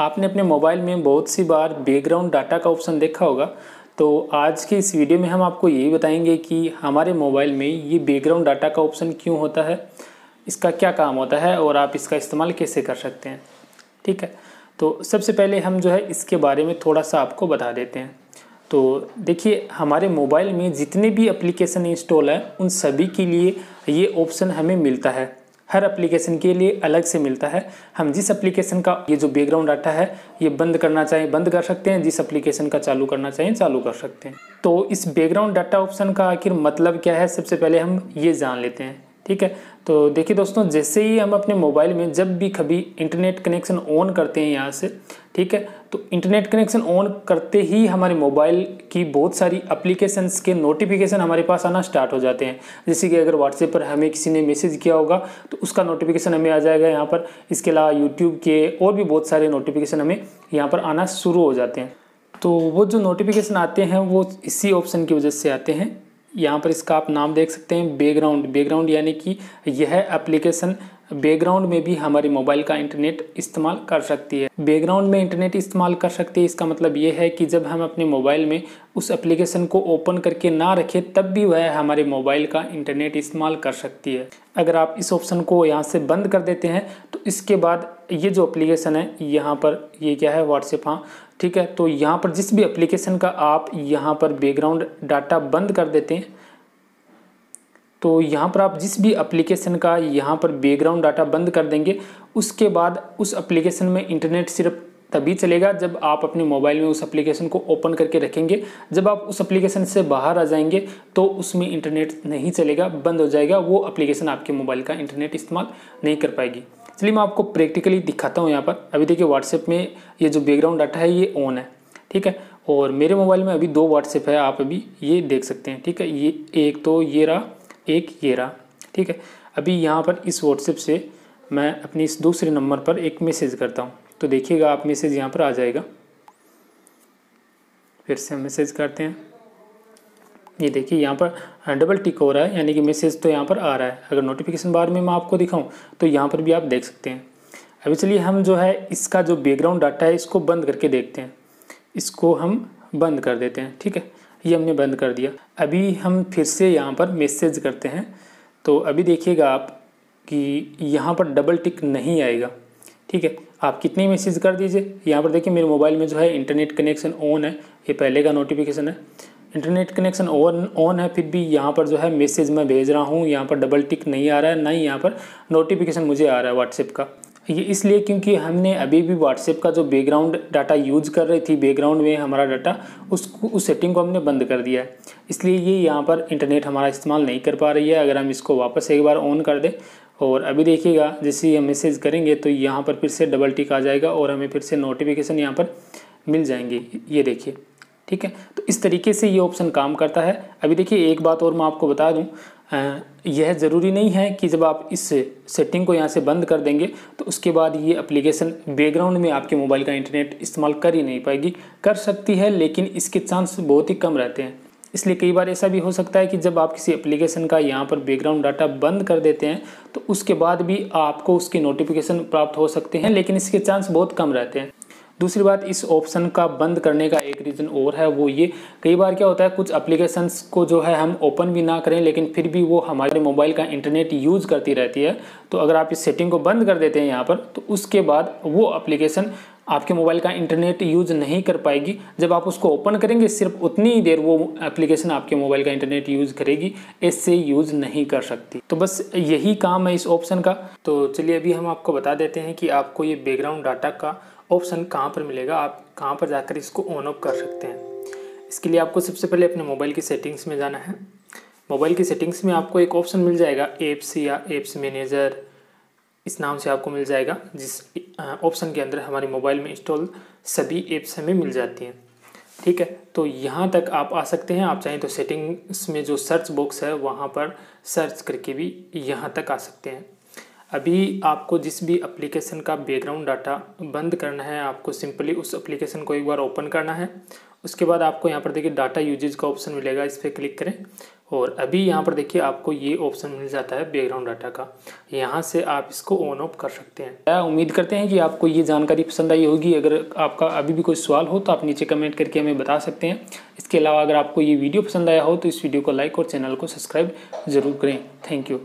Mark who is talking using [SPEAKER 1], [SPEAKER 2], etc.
[SPEAKER 1] आपने अपने मोबाइल में बहुत सी बार बैकग्राउंड डाटा का ऑप्शन देखा होगा तो आज के इस वीडियो में हम आपको यही बताएंगे कि हमारे मोबाइल में ये बैकग्राउंड डाटा का ऑप्शन क्यों होता है इसका क्या काम होता है और आप इसका इस्तेमाल कैसे कर सकते हैं ठीक है तो सबसे पहले हम जो है इसके बारे में थोड़ा सा आपको बता देते हैं तो देखिए हमारे मोबाइल में जितने भी एप्लीकेशन इंस्टॉल हैं उन सभी के लिए ये ऑप्शन हमें मिलता है हर एप्लीकेशन के लिए अलग से मिलता है हम जिस एप्लीकेशन का ये जो बैकग्राउंड डाटा है ये बंद करना चाहिए बंद कर सकते हैं जिस एप्लीकेशन का चालू करना चाहिए चालू कर सकते हैं तो इस बैकग्राउंड डाटा ऑप्शन का आखिर मतलब क्या है सबसे पहले हम ये जान लेते हैं ठीक है तो देखिए दोस्तों जैसे ही हम अपने मोबाइल में जब भी कभी इंटरनेट कनेक्शन ऑन करते हैं यहाँ से ठीक है तो इंटरनेट कनेक्शन ऑन करते ही हमारे मोबाइल की बहुत सारी अप्लीकेशंस के नोटिफिकेशन हमारे पास आना स्टार्ट हो जाते हैं जैसे कि अगर व्हाट्सएप पर हमें किसी ने मैसेज किया होगा तो उसका नोटिफिकेशन हमें आ जाएगा यहाँ पर इसके अलावा यूट्यूब के और भी बहुत सारे नोटिफिकेशन हमें यहाँ पर आना शुरू हो जाते हैं तो वो जो नोटिफिकेशन आते हैं वो इसी ऑप्शन की वजह से आते हैं यहाँ पर इसका आप नाम देख सकते हैं बैकग्राउंड बैकग्राउंड यानी कि यह एप्लीकेशन बैकग्राउंड में भी हमारे मोबाइल का इंटरनेट इस्तेमाल कर सकती है बैकग्राउंड में इंटरनेट इस्तेमाल कर सकती है इसका मतलब ये है कि जब हम अपने मोबाइल में उस एप्लीकेशन को ओपन करके ना रखें तब भी वह हमारे मोबाइल का इंटरनेट इस्तेमाल कर सकती है अगर आप इस ऑप्शन को यहाँ से बंद कर देते हैं तो इसके बाद ये जो एप्लीकेशन है यहाँ पर ये क्या है व्हाट्सएप हाँ ठीक है तो यहाँ पर जिस भी एप्लीकेशन का आप यहाँ पर बैकग्राउंड डाटा बंद कर देते हैं तो यहाँ पर आप जिस भी एप्लीकेशन का यहाँ पर बैकग्राउंड डाटा बंद कर देंगे उसके बाद उस एप्लीकेशन में इंटरनेट सिर्फ तभी चलेगा जब आप अपने मोबाइल में उस एप्लीकेशन को ओपन करके रखेंगे जब आप उस एप्लीकेशन से बाहर आ जाएंगे तो उसमें इंटरनेट नहीं चलेगा बंद हो जाएगा वो एप्लीकेशन आपके मोबाइल का इंटरनेट इस्तेमाल नहीं कर पाएगी चलिए मैं आपको प्रैक्टिकली दिखाता हूँ यहाँ पर अभी देखिए व्हाट्सएप में ये जो बैकग्राउंड डाटा है ये ऑन है ठीक है और मेरे मोबाइल में अभी दो व्हाट्सएप है आप अभी ये देख सकते हैं ठीक है ये एक तो ये रहा एक ये रहा ठीक है अभी यहाँ पर इस व्हाट्सएप से मैं अपनी इस दूसरे नंबर पर एक मैसेज करता हूँ तो देखिएगा आप मैसेज यहाँ पर आ जाएगा फिर से हम मैसेज करते हैं ये देखिए यहाँ पर डबल हाँ, टिक हो रहा है यानी कि मैसेज तो यहाँ पर आ रहा है अगर नोटिफिकेशन बार में मैं आपको दिखाऊं तो यहाँ पर भी आप देख सकते हैं अभी चलिए हम जो है इसका जो बैकग्राउंड डाटा है इसको बंद करके देखते हैं इसको हम बंद कर देते हैं ठीक है ये हमने बंद कर दिया अभी हम फिर से यहाँ पर मैसेज करते हैं तो अभी देखिएगा आप कि यहाँ पर डबल टिक नहीं आएगा ठीक है आप कितनी मैसेज कर दीजिए यहाँ पर देखिए मेरे मोबाइल में जो है इंटरनेट कनेक्शन ऑन है ये पहले का नोटिफिकेशन है इंटरनेट कनेक्शन ऑन ऑन है फिर भी यहाँ पर जो है मैसेज मैं भेज रहा हूँ यहाँ पर डबल टिक नहीं आ रहा है ना ही यहाँ पर नोटिफिकेशन मुझे आ रहा है व्हाट्सएप का ये इसलिए क्योंकि हमने अभी भी व्हाट्सएप का जो बैकग्राउंड डाटा यूज कर रही थी बैकग्राउंड में हमारा डाटा उसको उस सेटिंग को हमने बंद कर दिया है इसलिए ये यहाँ पर इंटरनेट हमारा इस्तेमाल नहीं कर पा रही है अगर हम इसको वापस एक बार ऑन कर दें और अभी देखिएगा जैसे ये मैसेज करेंगे तो यहाँ पर फिर से डबल टिक आ जाएगा और हमें फिर से नोटिफिकेशन यहाँ पर मिल जाएंगे ये देखिए ठीक है तो इस तरीके से ये ऑप्शन काम करता है अभी देखिए एक बात और मैं आपको बता दूँ यह ज़रूरी नहीं है कि जब आप इस सेटिंग को यहाँ से बंद कर देंगे तो उसके बाद ये अप्लीकेशन बैकग्राउंड में आपके मोबाइल का इंटरनेट इस्तेमाल कर ही नहीं पाएगी कर सकती है लेकिन इसके चांस बहुत ही कम रहते हैं इसलिए कई बार ऐसा भी हो सकता है कि जब आप किसी एप्लीकेशन का यहाँ पर बैकग्राउंड डाटा बंद कर देते हैं तो उसके बाद भी आपको उसकी नोटिफिकेशन प्राप्त हो सकते हैं लेकिन इसके चांस बहुत कम रहते हैं दूसरी बात इस ऑप्शन का बंद करने का एक रीज़न और है वो ये कई बार क्या होता है कुछ एप्लीकेशंस को जो है हम ओपन भी ना करें लेकिन फिर भी वो हमारे मोबाइल का इंटरनेट यूज़ करती रहती है तो अगर आप इस सेटिंग को बंद कर देते हैं यहाँ पर तो उसके बाद वो एप्लीकेशन आपके मोबाइल का इंटरनेट यूज़ नहीं कर पाएगी जब आप उसको ओपन करेंगे सिर्फ उतनी ही देर वो एप्लीकेशन आपके मोबाइल का इंटरनेट यूज़ करेगी इससे यूज़ नहीं कर सकती तो बस यही काम है इस ऑप्शन का तो चलिए अभी हम आपको बता देते हैं कि आपको ये बैकग्राउंड डाटा का ऑप्शन कहाँ पर मिलेगा आप कहाँ पर जाकर इसको ऑन ऑफ कर सकते हैं इसके लिए आपको सबसे पहले अपने मोबाइल की सेटिंग्स में जाना है मोबाइल की सेटिंग्स में आपको एक ऑप्शन मिल जाएगा एप्स या एप्स मैनेजर इस नाम से आपको मिल जाएगा जिस ऑप्शन के अंदर हमारे मोबाइल में इंस्टॉल सभी ऐप्स हमें मिल जाती हैं ठीक है तो यहाँ तक आप आ सकते हैं आप चाहें तो सेटिंग्स में जो सर्च बॉक्स है वहाँ पर सर्च करके भी यहाँ तक आ सकते हैं अभी आपको जिस भी एप्लीकेशन का बैकग्राउंड डाटा बंद करना है आपको सिंपली उस एप्लीकेशन को एक बार ओपन करना है उसके बाद आपको यहाँ पर देखिए डाटा यूजेज का ऑप्शन मिलेगा इस पर क्लिक करें और अभी यहाँ पर देखिए आपको ये ऑप्शन मिल जाता है बैकग्राउंड डाटा का यहाँ से आप इसको ऑन ऑफ कर सकते हैं उम्मीद करते हैं कि आपको ये जानकारी पसंद आई होगी अगर आपका अभी भी कोई सवाल हो तो आप नीचे कमेंट करके हमें बता सकते हैं इसके अलावा अगर आपको ये वीडियो पसंद आया हो तो इस वीडियो को लाइक और चैनल को सब्सक्राइब ज़रूर करें थैंक यू